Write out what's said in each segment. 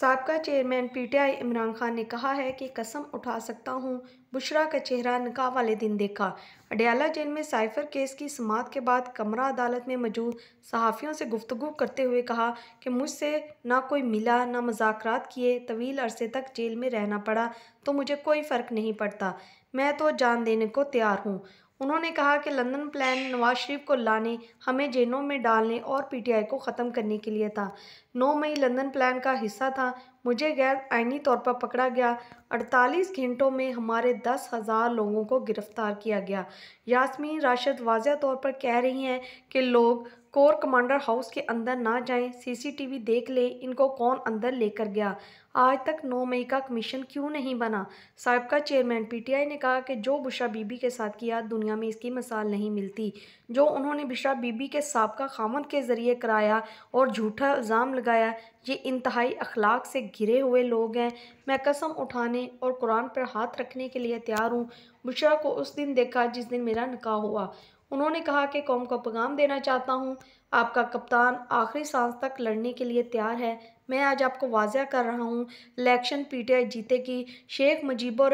सबका chairman PTI Imran Khan ने कहा है कि कसम उठा सकता हूं बुशरा का चेहरा निकाह वाले दिन देखा अडयाला जेल में साइफर केस की समात के बाद कमरा अदालत में मौजूद सहाफ़ियों से गुफ्तु करते हुए कहा कि मुझसे ना कोई मिला ना मजाकरात किए तवील अरसे तक जेल में रहना पड़ा तो मुझे कोई फ़र्क नहीं पड़ता मैं तो जान देने को तैयार हूँ उन्होंने कहा कि लंदन प्लान नवाज शरीफ को लाने हमें जेलों में डालने और पीटीआई को ख़त्म करने के लिए था नौ मई लंदन प्लान का हिस्सा था मुझे गैर आइनी तौर पर पकड़ा गया 48 घंटों में हमारे दस हज़ार लोगों को गिरफ़्तार किया गया यासमीन राशिद वाजह तौर पर कह रही हैं कि लोग कोर कमांडर हाउस के अंदर ना जाएं सीसीटीवी देख लें इनको कौन अंदर लेकर गया आज तक 9 मई का कमीशन क्यों नहीं बना सबका चेयरमैन पीटीआई ने कहा कि जो बुशरा बीबी के साथ किया दुनिया में इसकी मिसाल नहीं मिलती जो उन्होंने बुशरा बीबी के सबका खामद के ज़रिए कराया और झूठा इल्ज़ाम लगाया ये इंतहाई अखलाक से घिरे हुए लोग हैं मैं कसम उठाने और कुरान पर हाथ रखने के लिए तैयार हूँ बुशरा को उस दिन देखा जिस दिन मेरा निकाह हुआ उन्होंने कहा कि कौम को पैगाम देना चाहता हूँ आपका कप्तान आखिरी सांस तक लड़ने के लिए तैयार है मैं आज आपको वाजिया कर रहा हूँ इलेक्शन पीटीआई जीतेगी शेख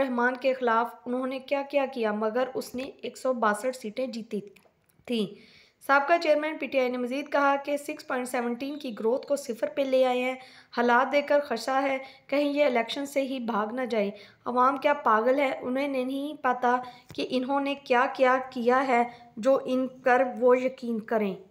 रहमान के ख़िलाफ़ उन्होंने क्या क्या किया मगर उसने एक सीटें जीती थी सबका चेयरमैन पीटीआई ने मजीद कहा कि 6.17 की ग्रोथ को सिफर पर ले आए हैं हालात देखकर ख़सा है कहीं ये इलेक्शन से ही भाग ना जाए अवाम क्या पागल है उन्हें नहीं पता कि इन्होंने क्या क्या किया है जो इन कर वो यकीन करें